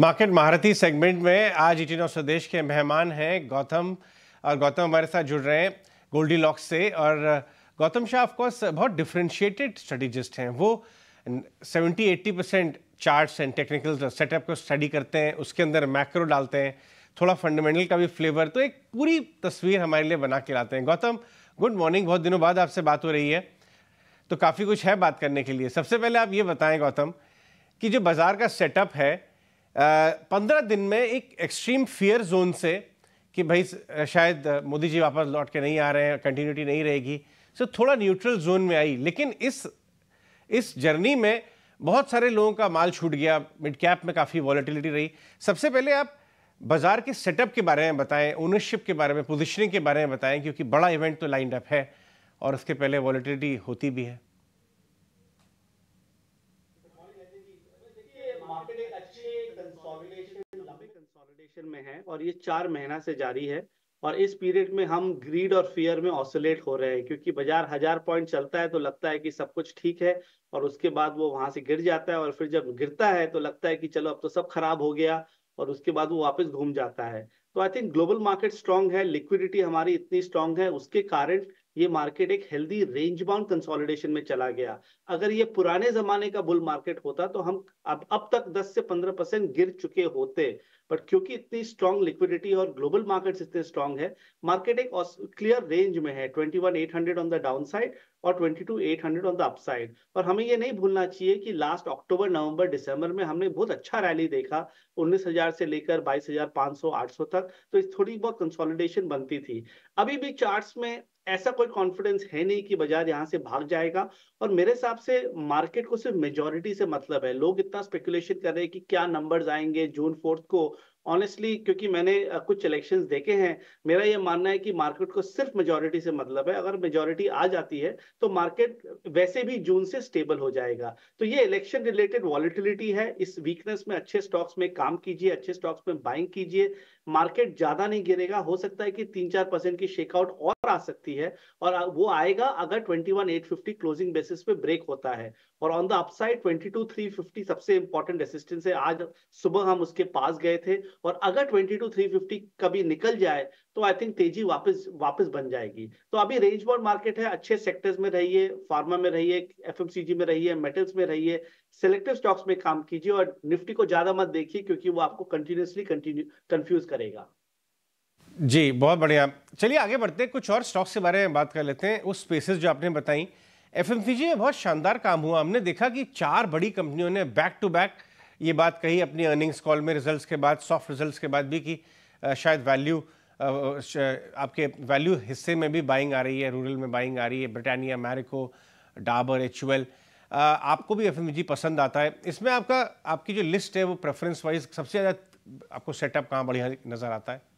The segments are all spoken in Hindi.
मार्केट महारथी सेगमेंट में आज और स्वदेश के मेहमान हैं गौतम और गौतम हमारे साथ जुड़ रहे हैं गोल्डी लॉक्स से और गौतम शाह ऑफकोर्स बहुत डिफ्रेंशिएटेड स्ट्रेटेजिस्ट हैं वो 70-80 percent charts and technical setup को स्टडी करते हैं उसके अंदर मैक्रो डालते हैं थोड़ा फंडामेंटल का भी फ्लेवर तो एक पूरी तस्वीर हमारे लिए बना के लाते हैं गौतम गुड मॉर्निंग बहुत दिनों बाद आपसे बात हो रही है तो काफ़ी कुछ है बात करने के लिए सबसे पहले आप ये बताएं गौतम कि जो बाज़ार का सेटअप है पंद्रह दिन में एक एक्सट्रीम फियर जोन से कि भाई शायद मोदी जी वापस लौट के नहीं आ रहे हैं कंटिन्यूटी नहीं रहेगी सो थोड़ा न्यूट्रल जोन में आई लेकिन इस इस जर्नी में बहुत सारे लोगों का माल छूट गया मिड कैप में काफ़ी वॉलिटिलिटी रही सबसे पहले आप बाजार के सेटअप के बारे में बताएं ओनरशिप के बारे में पोजिशनिंग के बारे में बताएं क्योंकि बड़ा इवेंट तो लाइंड अप है और उसके पहले वॉलिटिलिटी होती भी है सेक्शन में है और ये चार महीना से जारी है और इस पीरियड में हम ग्रीड और फियर में ऑसोलेट हो रहे हैं क्योंकि बाजार हजार पॉइंट चलता है तो लगता है कि सब कुछ ठीक है और उसके बाद वो वहां से गिर जाता है और फिर जब गिरता है तो लगता है कि चलो अब तो सब खराब हो गया और उसके बाद वो वापस घूम जाता है तो I think global market strong है लिक्विडिटी हमारी इतनी स्ट्रांग है उसके कारण ये मार्केट एक हेल्दी रेंज बाउंड कंसोलिडेशन में चला गया अगर ये पुराने जमाने का बुल मार्केट होता तो हम अब अब तक 10 से 15 परसेंट गिर चुके होते बट क्योंकि इतनी स्ट्रांग लिक्विडिटी और ग्लोबल मार्केट इतने स्ट्रांग है मार्केट एक क्लियर रेंज में है 21,800 ऑन द डाउन साइड और 22,800 ऑन द अप साइड और हमें ये नहीं भूलना चाहिए कि लास्ट अक्टूबर नवंबर दिसंबर में हमने बहुत अच्छा रैली देखा 19,000 से लेकर 22,500 800 तक तो इस थोड़ी बहुत कंसोलिडेशन बनती थी अभी भी चार्ट्स में ऐसा कोई कॉन्फिडेंस है नहीं कि बाजार यहाँ से भाग जाएगा और मेरे हिसाब से मार्केट को सिर्फ मेजोरिटी से मतलब है लोग इतना स्पेकुलेशन कर रहे हैं कि क्या नंबर्स आएंगे जून फोर्थ को ऑनेस्टली क्योंकि मैंने कुछ इलेक्शन देखे हैं मेरा ये मानना है कि मार्केट को सिर्फ मेजोरिटी से मतलब है अगर मेजोरिटी आ जाती है तो मार्केट वैसे भी जून से स्टेबल हो जाएगा तो ये इलेक्शन रिलेटेड वॉलिटिलिटी है इस वीकनेस में अच्छे स्टॉक्स में काम कीजिए अच्छे स्टॉक्स में बाइंग कीजिए मार्केट ज्यादा नहीं गिरेगा हो सकता है कि तीन चार परसेंट की शेकआउट और आ सकती है और वो आएगा अगर 21850 क्लोजिंग बेसिस पे ब्रेक होता है और ऑन द अपसाइड 22350 सबसे इंपॉर्टेंट रेसिस्टेंस है आज सुबह हम उसके पास गए थे और अगर 22350 कभी निकल जाए तो आई थिंक तेजी वापस वापस बन जाएगी तो अभी रेंज बोर्ड मार्केट है अच्छे सेक्टर्स में रहिए फार्मा में रहिए एफएमसीजी में रहिए मेटल्स में रहिए सिलेक्टिव स्टॉक्स में काम कीजिए और निफ्टी को ज्यादा मत देखिए क्योंकि वो आपको कंटिन्यूसली कंटिन्यू कंफ्यूज करेगा जी बहुत बढ़िया चलिए आगे बढ़ते हैं कुछ और स्टॉक्स के बारे में बात कर लेते हैं उस स्पेसेस जो आपने बताई एफ में बहुत शानदार काम हुआ हमने देखा कि चार बड़ी कंपनियों ने बैक टू बैक ये बात कही अपनी अर्निंग्स कॉल में रिजल्ट्स के बाद सॉफ्ट रिजल्ट्स के बाद भी कि शायद वैल्यू आपके वैल्यू हिस्से में भी बाइंग आ रही है रूरल में बाइंग आ रही है ब्रिटानिया अमेरिको डाबर एच आपको भी एफ पसंद आता है इसमें आपका आपकी जो लिस्ट है वो प्रेफरेंस वाइज सबसे ज़्यादा आपको सेटअप कहाँ बढ़िया नज़र आता है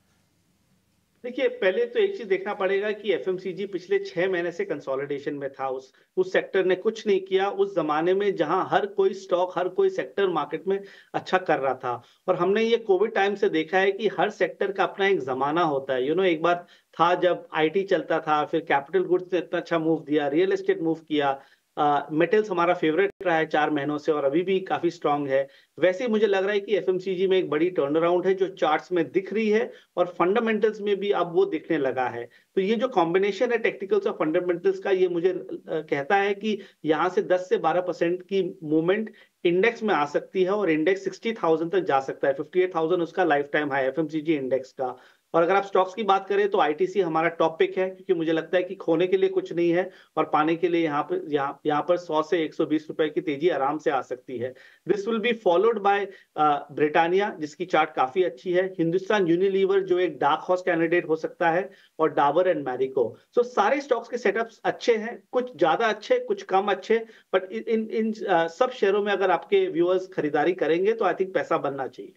देखिए पहले तो एक चीज देखना पड़ेगा कि एफ पिछले छह महीने से कंसोलिडेशन में था उस उस सेक्टर ने कुछ नहीं किया उस जमाने में जहां हर कोई स्टॉक हर कोई सेक्टर मार्केट में अच्छा कर रहा था और हमने ये कोविड टाइम से देखा है कि हर सेक्टर का अपना एक जमाना होता है यू you नो know, एक बार था जब आईटी चलता था फिर कैपिटल गुड्स ने इतना अच्छा मूव दिया रियल एस्टेट मूव किया मेटल्स हमारा फेवरेट रहा है चार महीनों से और अभी भी काफी स्ट्रांग है वैसे मुझे लग रहा है कि एफ में एक बड़ी टर्न अराउंड है जो चार्ट्स में दिख रही है और फंडामेंटल्स में भी अब वो दिखने लगा है तो ये जो कॉम्बिनेशन है टेक्टिकल्स और फंडामेंटल्स का ये मुझे कहता है कि यहाँ से 10 से 12 परसेंट की मूवमेंट इंडेक्स में आ सकती है और इंडेक्स सिक्सटी तक जा सकता है फिफ्टी उसका लाइफ टाइम है एफ इंडेक्स का और अगर आप स्टॉक्स की बात करें तो आईटीसी हमारा टॉप पिक है क्योंकि मुझे लगता है कि खोने के लिए कुछ नहीं है और पाने के लिए यहाँ पर यहाँ यहाँ पर 100 से 120 रुपए की तेजी आराम से आ सकती है this will be followed by Britannia जिसकी चार्ट काफी अच्छी है हिंदुस्तान यूनिलीवर जो एक डार्क हॉर्स कैंडिडेट हो सकता है और Dabur and Marico so so, सारे स्टॉक्स के सेटअप अच्छे हैं कुछ ज्यादा अच्छे कुछ कम अच्छे बट इन इन uh, सब शेयरों में अगर आपके व्यूअर्स खरीदारी करेंगे तो आई थिंक पैसा बनना चाहिए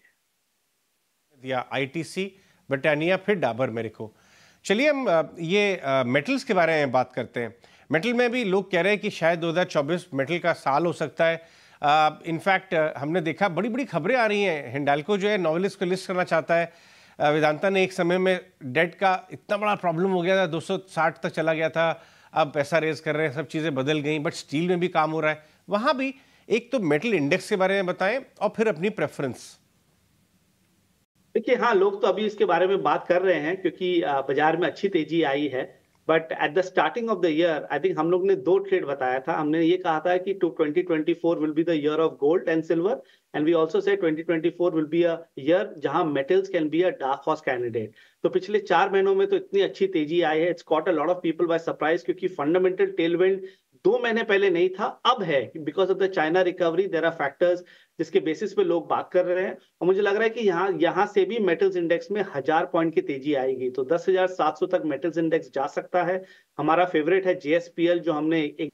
दिया आईटीसी ब्रिटानिया फिर डाबर मेरिको चलिए हम ये मेटल्स के बारे में बात करते हैं मेटल में भी लोग कह रहे हैं कि शायद 2024 मेटल का साल हो सकता है इनफैक्ट हमने देखा बड़ी बड़ी खबरें आ रही हैं हिंडालको जो है नॉवलिस्ट को लिस्ट करना चाहता है वेदांता ने एक समय में डेट का इतना बड़ा प्रॉब्लम हो गया था 260 तक चला गया था अब पैसा रेज कर रहे हैं सब चीज़ें बदल गई बट स्टील में भी काम हो रहा है वहाँ भी एक तो मेटल इंडेक्स के बारे में बताएं और फिर अपनी प्रेफरेंस देखिए हाँ लोग तो अभी इसके बारे में बात कर रहे हैं क्योंकि बाजार में अच्छी तेजी आई है but at the starting of the year I think हम लोग ने दो ट्रेड बताया था हमने ये कहा था कि two twenty twenty four will be the year of gold and silver and we also say twenty twenty four will be a year जहां metals can be a dark horse candidate तो पिछले चार महीनों में तो इतनी अच्छी तेजी आई है it's caught a lot of people by surprise क्योंकि फंडामेंटल टेलवेंट दो महीने पहले नहीं था अब है because of the China recovery there are factors जिसके बेसिस पे लोग बात कर रहे हैं और मुझे लग रहा है कि यहाँ यहाँ से भी मेटल्स इंडेक्स में हजार पॉइंट की तेजी आएगी तो दस हजार सात सौ तक मेटल्स इंडेक्स जा सकता है हमारा फेवरेट है जेएसपीएल जो हमने एक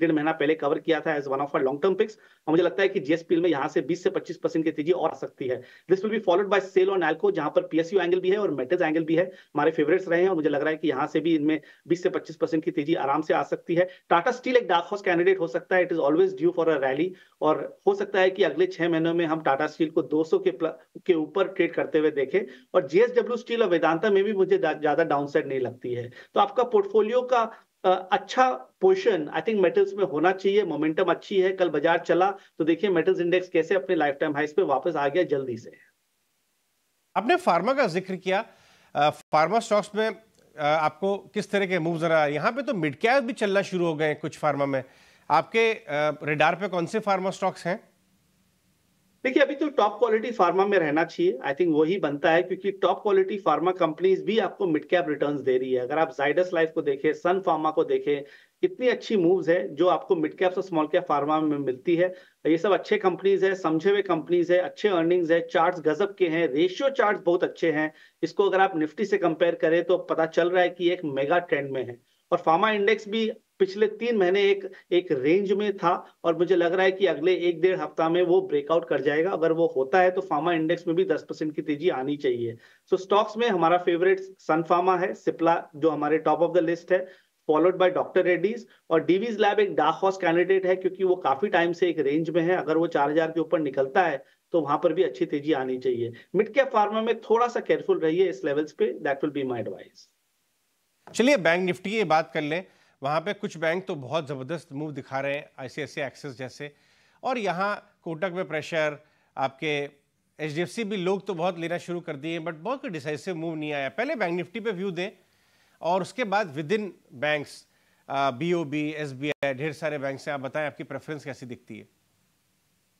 डेढ़ महीना पहले कवर किया था as one of our long term picks और मुझे लगता है कि जीएसपीएल में यहाँ से 20 से 25 परसेंट की तेजी और आ सकती है this will be followed by SAIL on एल्को जहां पर पीएसयू एंगल भी है और मेटल्स एंगल भी है हमारे फेवरेट्स रहे हैं और मुझे लग रहा है कि यहाँ से भी इनमें बीस से पच्चीस परसेंट की तेजी आराम से आ सकती है टाटा स्टील एक डार्क हाउस कैंडिडेट हो सकता है it is always due for a rally और हो सकता है कि अगले छह महीनों में हम टाटा स्टील को दो के के ऊपर ट्रेड करते हुए देखें और जीएसडब्ल्यू स्टील और वेदांता में भी मुझे ज्यादा डाउनसाइड नहीं लगती है तो आपका पोर्टफोलियो का अच्छा पोजिशन आई थिंक मेटल्स में होना चाहिए मोमेंटम अच्छी है कल बाजार चला तो देखिए मेटल्स इंडेक्स कैसे अपने लाइफ टाइम हाइस पे वापस आ गया जल्दी से आपने फार्मा का जिक्र किया फार्मा स्टॉक्स में आपको किस तरह के मूव्स आ यहाँ पे तो मिड कैप भी चलना शुरू हो गए कुछ फार्मा में आपके रेडार पे कौन से फार्मा स्टॉक्स हैं देखिए अभी तो टॉप क्वालिटी फार्मा में रहना चाहिए आई थिंक वही बनता है क्योंकि टॉप क्वालिटी फार्मा कंपनीज भी आपको मिड कैप रिटर्न दे रही है अगर आप जाइडस लाइफ को देखें सन फार्मा को देखें कितनी अच्छी मूव्स है जो आपको मिड कैप और स्मॉल कैप फार्मा में मिलती है ये सब अच्छे कंपनीज है समझे हुए कंपनीज है अच्छे अर्निंग्स है चार्ट्स गजब के हैं रेशियो चार्ट्स बहुत अच्छे हैं इसको अगर आप निफ्टी से कंपेयर करें तो पता चल रहा है कि एक मेगा ट्रेंड में है और फार्मा इंडेक्स भी पिछले तीन महीने एक एक रेंज में था और मुझे लग रहा है कि अगले एक डेढ़ हफ्ता में वो ब्रेकआउट कर जाएगा अगर वो होता है तो फार्मा इंडेक्स में भी 10 परसेंट की तेजी आनी चाहिए सो so, स्टॉक्स में हमारा फेवरेट सन फार्मा है सिप्ला जो हमारे टॉप ऑफ द लिस्ट है फॉलोड बाय डॉक्टर रेड्डीज और डीवीज लैब एक डार्क हॉर्स कैंडिडेट है क्योंकि वो काफी टाइम से एक रेंज में है अगर वो चार हजार के ऊपर निकलता है तो वहां पर भी अच्छी तेजी आनी चाहिए मिड कैप फार्मा में थोड़ा सा केयरफुल रहिए इस लेवल्स पे that will be my advice चलिए बैंक निफ्टी ये बात कर लें वहाँ पे कुछ बैंक तो बहुत ज़बरदस्त मूव दिखा रहे हैं ऐसे एक्सेस जैसे और यहाँ कोटक में प्रेशर आपके एच भी लोग तो बहुत लेना शुरू कर दिए बट बहुत कोई डिसाइसिव मूव नहीं आया पहले बैंक निफ्टी पे व्यू दें और उसके बाद within banks B O B S B I ढेर सारे बैंक्स हैं आप बताएं आपकी प्रेफरेंस कैसी दिखती है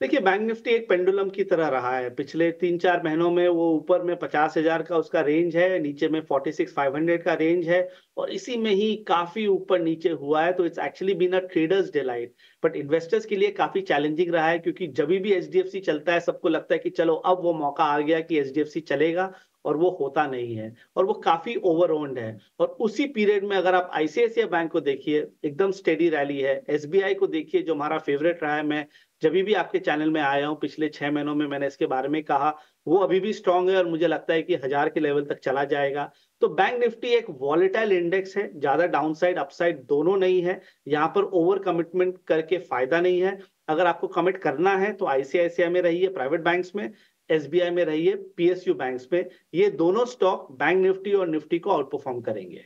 देखिए बैंक निफ्टी एक पेंडुलम की तरह रहा है पिछले तीन चार महीनों में वो ऊपर में पचास हजार का उसका रेंज है नीचे में फोर्टी सिक्स फाइव हंड्रेड का रेंज है और इसी में ही काफी ऊपर नीचे हुआ है तो it's actually been a traders delight but investors के लिए काफी चैलेंजिंग रहा है क्योंकि जब भी एच चलता है सबको लगता है कि चलो अब वो मौका आ गया कि एच चलेगा और वो होता नहीं है और वो काफी ओवर ओन्ड है और उसी पीरियड में अगर आप आईसीआईसीआई बैंक को देखिए एकदम स्टेडी रैली है एसबीआई को देखिए जो हमारा फेवरेट रहा है मैं जब भी आपके चैनल में आया हूँ पिछले छह महीनों में मैंने इसके बारे में कहा वो अभी भी स्ट्रांग है और मुझे लगता है कि हजार के लेवल तक चला जाएगा तो बैंक निफ्टी एक वॉलेटाइल इंडेक्स है ज्यादा डाउनसाइड अपसाइड दोनों नहीं है यहाँ पर ओवर कमिटमेंट करके फायदा नहीं है अगर आपको कमिट करना है तो आईसीआईसीआई में रहिए प्राइवेट बैंक में एस में रहिए पीएसयू बैंक में ये दोनों स्टॉक बैंक निफ्टी और निफ्टी को आउट परफॉर्म करेंगे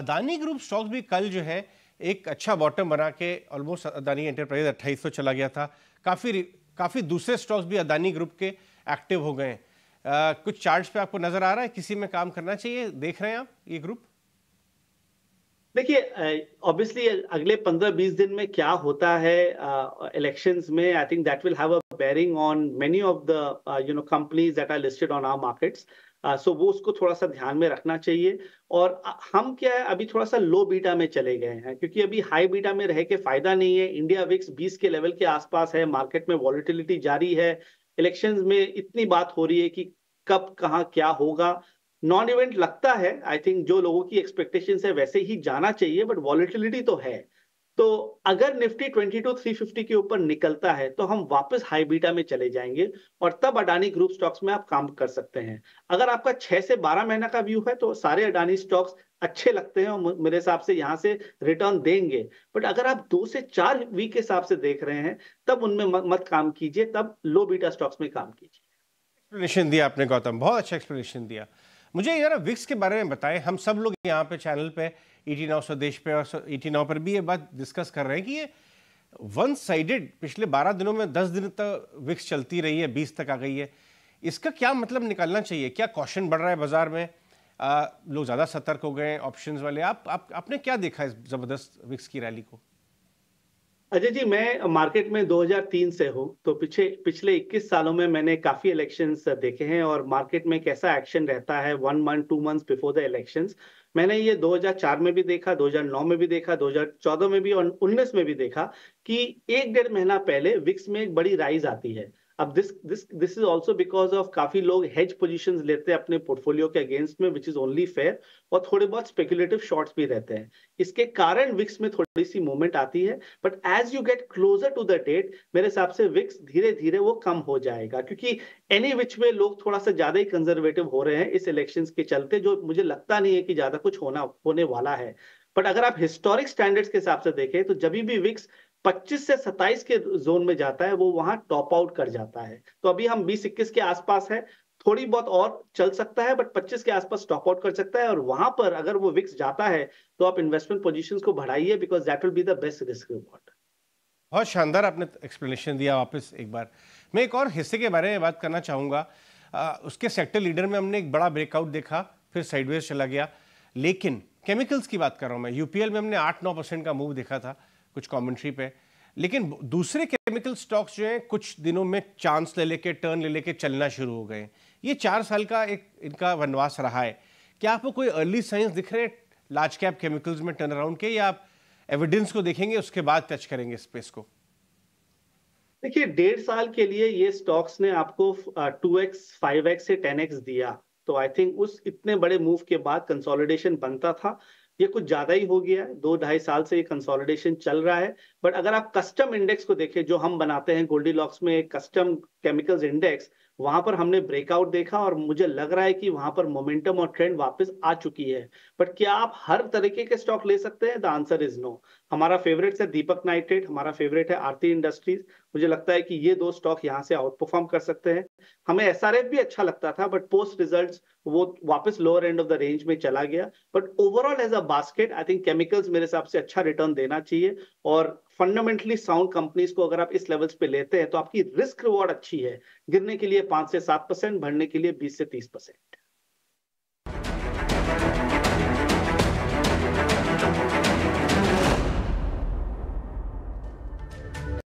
अदानी ग्रुप स्टॉक्स भी कल जो है एक अच्छा बॉटम बना के ऑलमोस्ट अदानी एंटरप्राइज अट्ठाईस सौ चला गया था काफ़ी काफ़ी दूसरे स्टॉक्स भी अदानी ग्रुप के एक्टिव हो गए हैं कुछ चार्ट्स पे आपको नज़र आ रहा है किसी में काम करना चाहिए देख रहे हैं आप ये ग्रुप देखिए ऑब्वियसली अगले 15-20 दिन में क्या होता है इलेक्शंस uh, में I think that will have a bearing on many of the you know companies that are listed on on markets so वो उसको थोड़ा सा ध्यान में रखना चाहिए और हम क्या है अभी थोड़ा सा लो बीटा में चले गए हैं क्योंकि अभी हाई बीटा में रह के फायदा नहीं है इंडिया विक्स बीस के लेवल के आसपास है मार्केट में वॉलिटिलिटी जारी है इलेक्शन में इतनी बात हो रही है कि कब कहाँ क्या होगा नॉन इवेंट लगता है आई थिंक जो लोगों की एक्सपेक्टेशन है वैसे ही जाना चाहिए बट वॉलिटिलिटी तो है तो अगर निफ्टी 22,350 के ऊपर निकलता है तो हम वापस हाई बीटा में चले जाएंगे और तब अडानी ग्रुप स्टॉक्स में आप काम कर सकते हैं अगर आपका 6 से 12 महीना का व्यू है तो सारे अडानी स्टॉक्स अच्छे लगते हैं और मेरे हिसाब से यहाँ से रिटर्न देंगे बट अगर आप दो से चार वीक के हिसाब से देख रहे हैं तब उनमें मत काम कीजिए तब लो बीटा स्टॉक्स में काम कीजिए एक्सप्लेनेशन दिया आपने गौतम बहुत अच्छा एक्सप्लेनेशन दिया मुझे यार विक्स के बारे में बताएं हम सब लोग यहाँ पे चैनल पे ई टी नाव स्वदेश पे और ई टी नाव पर भी ये बात डिस्कस कर रहे हैं कि ये वन साइडेड पिछले बारह दिनों में दस दिन तक विक्स चलती रही है बीस तक आ गई है इसका क्या मतलब निकालना चाहिए क्या कॉशन बढ़ रहा है बाजार में आ, लोग ज़्यादा सतर्क हो गए ऑप्शन वाले आप, आप आपने क्या देखा इस ज़बरदस्त विक्स की रैली को अजय जी मैं मार्केट में 2003 से हूँ तो पिछले पिछले 21 सालों में मैंने काफी इलेक्शंस देखे हैं और मार्केट में कैसा एक्शन रहता है one month two month before the elections मैंने ये 2004 में भी देखा 2009 में भी देखा 2014 में भी और 19 में भी देखा कि एक डेढ़ महीना पहले विक्स में एक बड़ी राइज आती है अब this this this is also because of काफी लोग हेज पोजिशन लेते हैं अपने पोर्टफोलियो के अगेंस्ट में विच इज ओनली फेयर और थोड़े बहुत स्पेकुलेटिव शॉर्ट्स भी रहते हैं इसके कारण विक्स में थोड़ी सी मूवमेंट आती है but as you get closer to the date मेरे हिसाब से विक्स धीरे धीरे वो कम हो जाएगा क्योंकि एनी विच में लोग थोड़ा सा ज्यादा ही कंजर्वेटिव हो रहे हैं इस इलेक्शन के चलते जो मुझे लगता नहीं है कि ज्यादा कुछ होना होने वाला है बट अगर आप हिस्टोरिक स्टैंडर्ड्स के हिसाब से देखें तो जब भी विक्स 25 से 27 के जोन में जाता है वो वहां टॉप आउट कर जाता है तो अभी हम बीस इक्कीस के आसपास है थोड़ी बहुत और चल सकता है बट 25 के आसपास टॉप आउट कर सकता है और वहां पर अगर वो विक्स जाता है तो आप इन्वेस्टमेंट पोजिशन को बढ़ाइए because that will be the best risk reward बहुत शानदार आपने एक्सप्लेनेशन दिया वापस एक बार मैं एक और हिस्से के बारे में बात करना चाहूँगा उसके सेक्टर लीडर में हमने एक बड़ा ब्रेकआउट देखा फिर साइडवेज चला गया लेकिन केमिकल्स की बात कर रहा हूँ मैं यूपीएल में हमने आठ नौ परसेंट का मूव देखा था कुछ कमेंट्री पे लेकिन दूसरे केमिकल स्टॉक्स जो हैं कुछ दिनों में चांस ले लेके टर्न ले लेके चलना शुरू हो गए ये चार साल का एक इनका वनवास रहा है क्या आपको कोई अर्ली साइंस दिख रहे हैं लार्ज कैप केमिकल्स में टर्न अराउंड के या आप एविडेंस को देखेंगे उसके बाद टच करेंगे स्पेस को देखिए डेढ़ साल के लिए ये स्टॉक्स ने आपको टू एक्स फाइव एक्स से टेन एक्स दिया तो आई थिंक उस इतने बड़े मूव के बाद कंसोलिडेशन बनता था ये कुछ ज्यादा ही हो गया है दो ढाई साल से ये कंसोलिडेशन चल रहा है बट अगर आप कस्टम इंडेक्स को देखें जो हम बनाते हैं गोल्डी लॉक्स में एक कस्टम केमिकल्स इंडेक्स वहां पर हमने ब्रेकआउट देखा और मुझे लग रहा है कि वहां पर मोमेंटम और ट्रेंड वापस आ चुकी है बट क्या आप हर तरीके के स्टॉक ले सकते हैं द आंसर इज नो हमारा फेवरेट है दीपक नाइटेड हमारा फेवरेट है आरती इंडस्ट्रीज मुझे लगता है कि ये दो स्टॉक यहाँ से आउट परफॉर्म कर सकते हैं हमें एस भी अच्छा लगता था बट पोस्ट रिजल्ट वो वापस lower end of the range में चला गया but overall as a basket I think chemicals मेरे हिसाब से अच्छा रिटर्न देना चाहिए और फंडामेंटली साउंड कंपनीज को अगर आप इस लेवल्स पे लेते हैं तो आपकी रिस्क रिवॉर्ड अच्छी है गिरने के लिए पांच से सात परसेंट बढ़ने के लिए बीस से तीस परसेंट